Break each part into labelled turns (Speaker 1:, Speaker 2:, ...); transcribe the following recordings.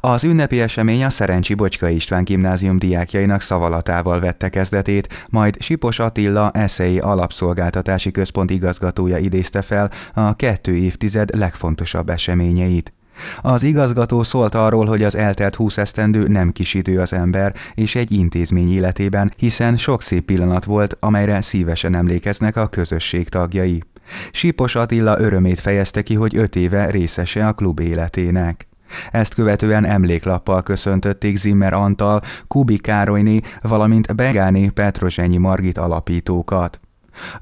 Speaker 1: Az ünnepi esemény a Szerencsi Bocska István gimnázium diákjainak szavalatával vette kezdetét, majd Sipos Attila eszei alapszolgáltatási központ igazgatója idézte fel a kettő évtized legfontosabb eseményeit. Az igazgató szólt arról, hogy az eltelt 20 esztendő nem kis idő az ember és egy intézmény életében, hiszen sok szép pillanat volt, amelyre szívesen emlékeznek a közösség tagjai. Sipos Attila örömét fejezte ki, hogy öt éve részese a klub életének. Ezt követően emléklappal köszöntötték Zimmer Antal, Kubi Károlyni, valamint Begáni Petrozsenyi Margit alapítókat.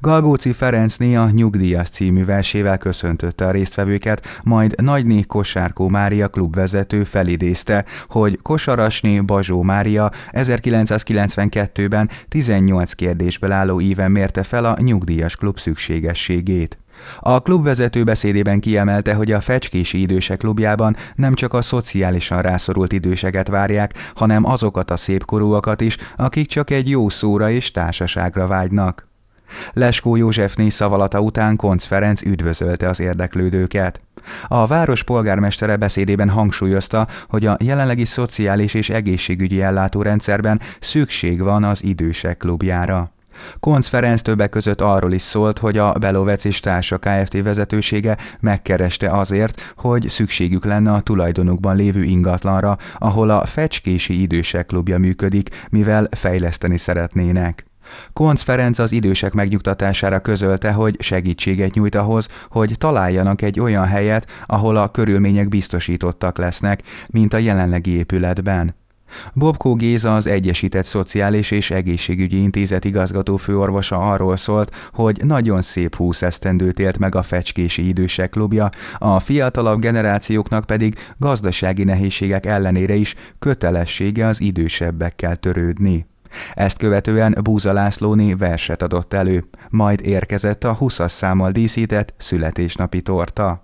Speaker 1: Galgóci Ferencné a Nyugdíjas című versével köszöntötte a résztvevőket, majd Nagyné Kosárkó Mária klubvezető felidézte, hogy Kosarasné Bazsó Mária 1992-ben 18 kérdésből álló íven mérte fel a nyugdíjas klub szükségességét. A klubvezető beszédében kiemelte, hogy a fecskési idősek klubjában nem csak a szociálisan rászorult időseket várják, hanem azokat a szépkorúakat is, akik csak egy jó szóra és társaságra vágynak. Leskó Józsefné szavalata után Konc Ferenc üdvözölte az érdeklődőket. A város polgármestere beszédében hangsúlyozta, hogy a jelenlegi szociális és egészségügyi ellátórendszerben szükség van az idősek klubjára. Konc Ferenc többek között arról is szólt, hogy a Belovec és társa Kft. vezetősége megkereste azért, hogy szükségük lenne a tulajdonukban lévő ingatlanra, ahol a Fecskési Idősek Klubja működik, mivel fejleszteni szeretnének. Konc Ferenc az idősek megnyugtatására közölte, hogy segítséget nyújt ahhoz, hogy találjanak egy olyan helyet, ahol a körülmények biztosítottak lesznek, mint a jelenlegi épületben. Bobkó Géza az Egyesített Szociális és Egészségügyi Intézet igazgató főorvosa arról szólt, hogy nagyon szép húsz esztendőt élt meg a fecskési idősek klubja, a fiatalabb generációknak pedig gazdasági nehézségek ellenére is kötelessége az idősebbekkel törődni. Ezt követően Búza Lászlóni verset adott elő, majd érkezett a 20-as számmal díszített születésnapi torta.